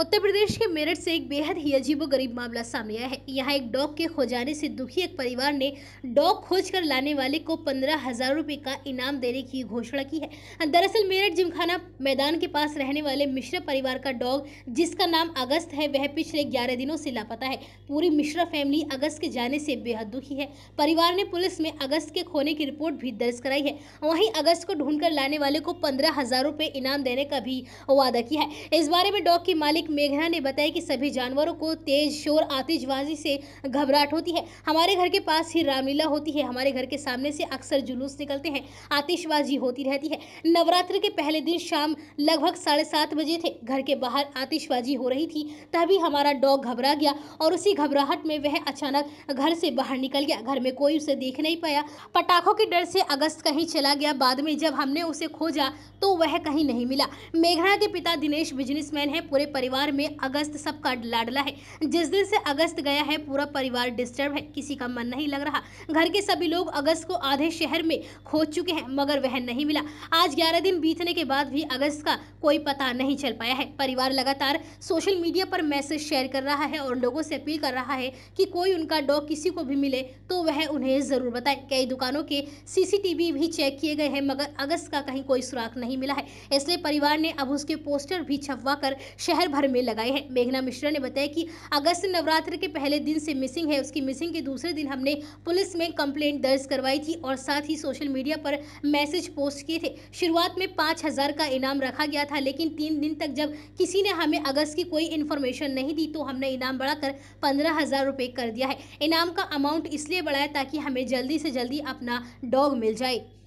उत्तर प्रदेश के मेरठ से एक बेहद ही अजीब गरीब मामला सामने आया है यहाँ एक डॉग के खो जाने से दुखी एक परिवार ने डॉग खोज कर लाने वाले को पंद्रह हजार रुपये का इनाम देने की घोषणा की है दरअसल मेरठ जिमखाना मैदान के पास रहने वाले मिश्रा परिवार का डॉग जिसका नाम अगस्त है वह पिछले ग्यारह दिनों से लापता है पूरी मिश्रा फैमिली अगस्त के जाने से बेहद दुखी है परिवार ने पुलिस में अगस्त के खोने की रिपोर्ट भी दर्ज कराई है वहीं अगस्त को ढूंढ लाने वाले को पंद्रह हजार इनाम देने का भी वादा किया है इस बारे में डॉग के मालिक मालिक मेघना ने बताया कि सभी जानवरों को तेज शोर आतिशबाजी से घबराहट होती है हमारे घर के पास ही रामलीला होती है हमारे घर के सामने से अक्सर जुलूस निकलते हैं आतिशबाजी होती रहती है नवरात्र के पहले दिन शाम लगभग साढ़े सात बजे थे घर के बाहर आतिशबाजी हो रही थी तभी हमारा डॉग घबरा गया और उसी घबराहट में वह अचानक घर से बाहर निकल गया घर में कोई उसे देख नहीं पाया पटाखों के डर से अगस्त कहीं चला गया बाद में जब हमने उसे खोजा तो वह कहीं नहीं मिला मेघना के पिता दिनेश बिजनेसमैन है पूरे परिवार परिवार में अगस्त सबका लाडला है जिस दिन से अगस्त गया है पूरा परिवार डिस्टर्ब है किसी का मन नहीं लग रहा घर के सभी लोग अगस्त को आधे शहर में खोज चुके हैं मगर वह नहीं मिला आज ग्यारह दिन बीतने के बाद भी अगस्त का कोई पता नहीं चल पाया है परिवार लगातार सोशल मीडिया पर मैसेज शेयर कर रहा है और लोगों से अपील कर रहा है कि कोई उनका डॉग किसी को भी मिले तो वह उन्हें ज़रूर बताए कई दुकानों के सीसीटीवी भी चेक किए गए हैं मगर अगस्त का कहीं कोई सुराग नहीं मिला है इसलिए परिवार ने अब उसके पोस्टर भी छपवा कर शहर भर भर में लगाए हैं मेघना मिश्रा ने बताया कि अगस्त नवरात्र के पहले दिन से मिसिंग है उसकी मिसिंग के दूसरे दिन हमने पुलिस में कंप्लेंट दर्ज करवाई थी और साथ ही सोशल मीडिया पर मैसेज पोस्ट किए थे शुरुआत में पाँच का इनाम रखा गया था लेकिन तीन दिन तक जब किसी ने हमें अगस्त की कोई इन्फॉर्मेशन नहीं दी तो हमने इनाम बढ़ाकर पंद्रह हज़ार कर दिया है इनाम का अमाउंट इसलिए बढ़ाया ताकि हमें जल्दी से जल्दी अपना डॉग मिल जाए